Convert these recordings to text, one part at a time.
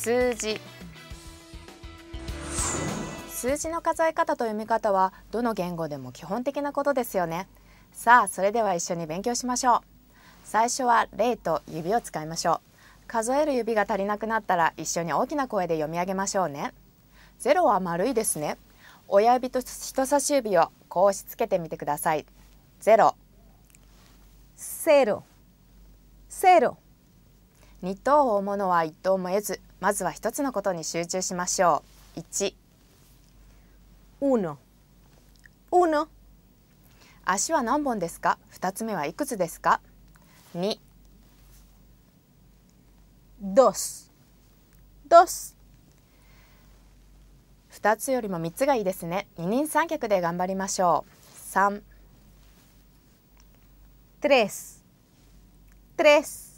数字数字の数え方と読み方はどの言語でも基本的なことですよねさあそれでは一緒に勉強しましょう最初は例と指を使いましょう数える指が足りなくなったら一緒に大きな声で読み上げましょうね0は丸いですね親指と人差し指をこう押し付けてみてください0セロセロ2等を追うものは1等も得ずまずは一つのことに集中しましょう。1 1 1足は何本ですか二つ目はいくつですか ?2 2 2 2つよりも三つがいいですね。二人三脚で頑張りましょう。3 3 3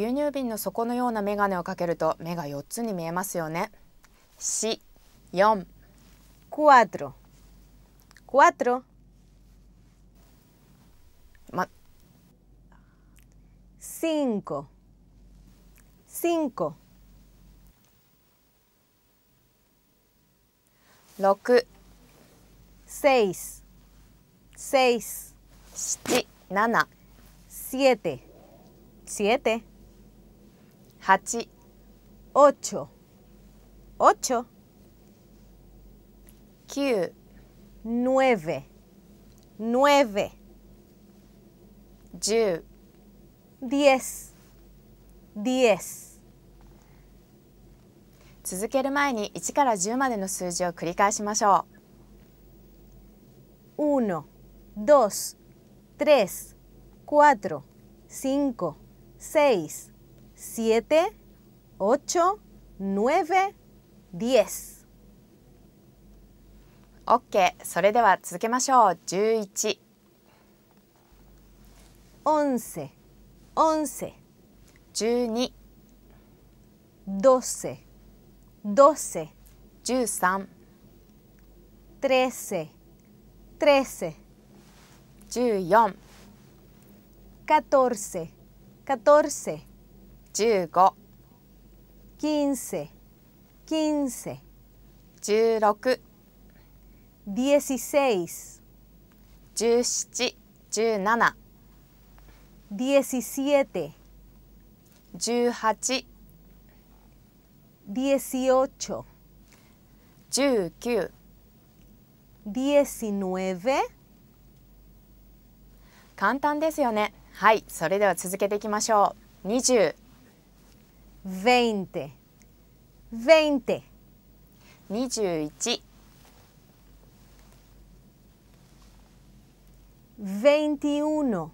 牛乳瓶の底のような眼鏡をかけると目が4つに見えますよね。4、4、4、4、ま、5、5、6、6、6、7、7、7 8 8 8十、ディエス、ディエス。続ける前に1から10までの数字を繰り返しましょう。1 2 3 4 5 6 7, 8, 9, 10. OK。それでは続けましょう。11。11. 11. 12. 12. 12. 13. 13. 14. 14. 15 15 15十6 16 17 17簡単ですよねはいそれでは続けていきましょう二十。veinte, veinte. 21 Veintiuno,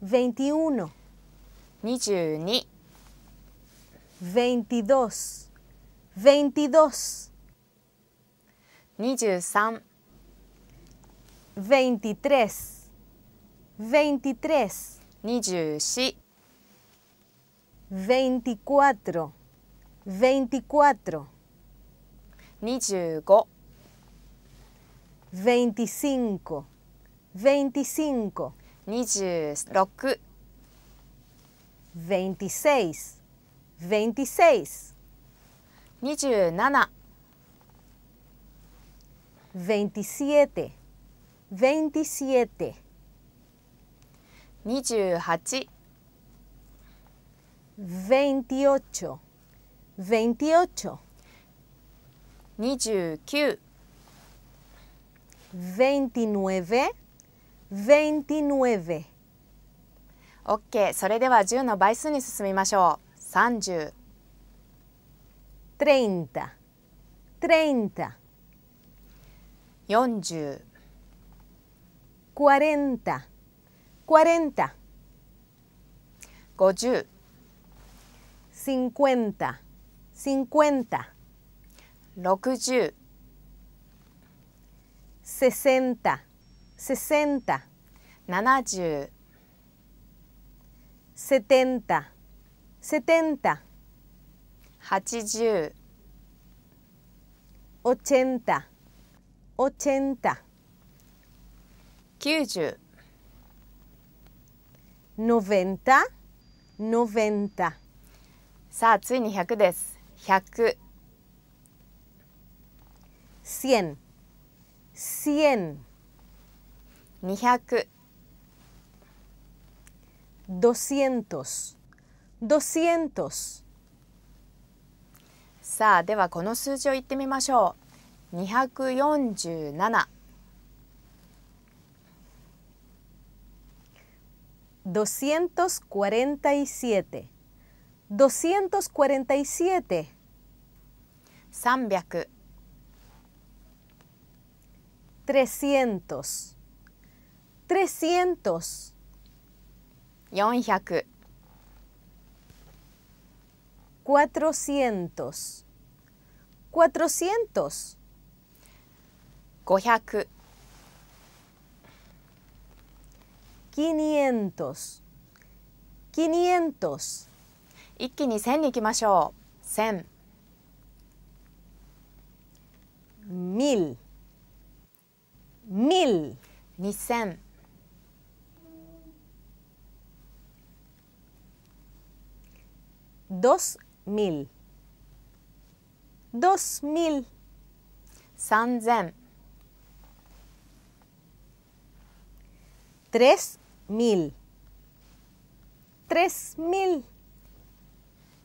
veintiuno. 22 Veintidós, veintidós. 23 Veintitrés, veintitrés. 24 24 25 25 25 26 26 26 27 27 27 28 28 28 29 29 29 OK それでは10の倍数に進みましょう30 30 30 40 40 40 50 50 50 60 60 60 70 70 70 80 80 80 90 90 90さあついに100です100 100 1エン200 200 200さあではこの数字を言ってみましょう247 247 247 300 300 300 400 400 400 500 500 500一気に1000にいきましょう1000 mil mil 2000 dos mil dos mil 3000 tres mil tres mil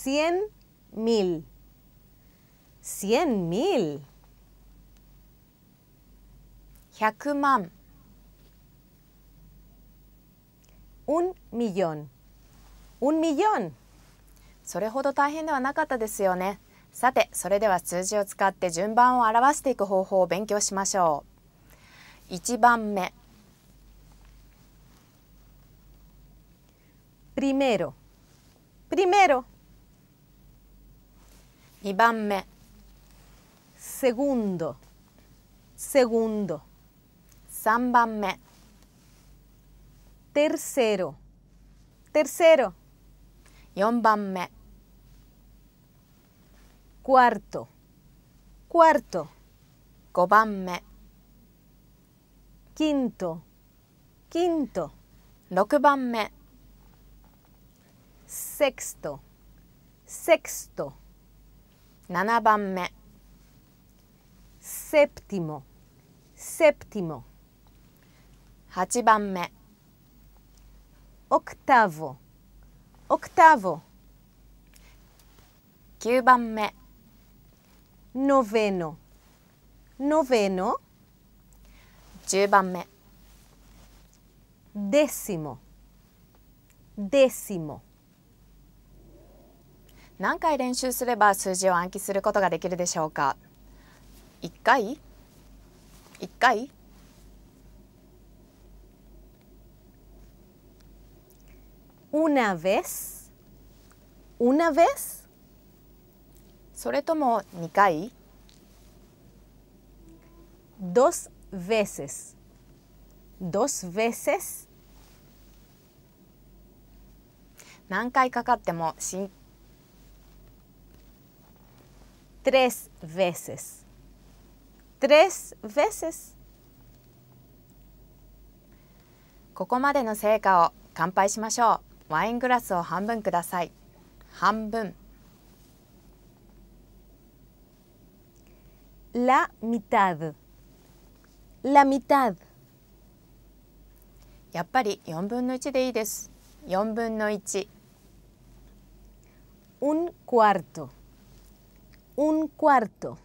cien mil. Cien mil. 万 un millón un millón それほど大変ではなかったですよねさてそれでは数字を使って順番を表していく方法を勉強しましょう1番目 primero primero 2 segundo segundo 3 tercero tercero 4 cuarto cuarto 5 quinto quinto quinto 6 sexto sexto 7番目セプティモセプティモ8番目オクターヴォオクターヴォ9番目ノヴェノノヴェノ10番目デシモデシモ。デシモ何回練習すれば数字を暗記することができるでしょうか1回1回 una vez una vez それとも2回 dos veces dos veces 何回かかっても真 tres veces. Tres veces. ここまでの成果を乾杯しましょう。ワイングラスを半分ください。半分。La mitad. La mitad. やっぱり4分の1でいいです。4分の1。Un cuarto. un cuarto.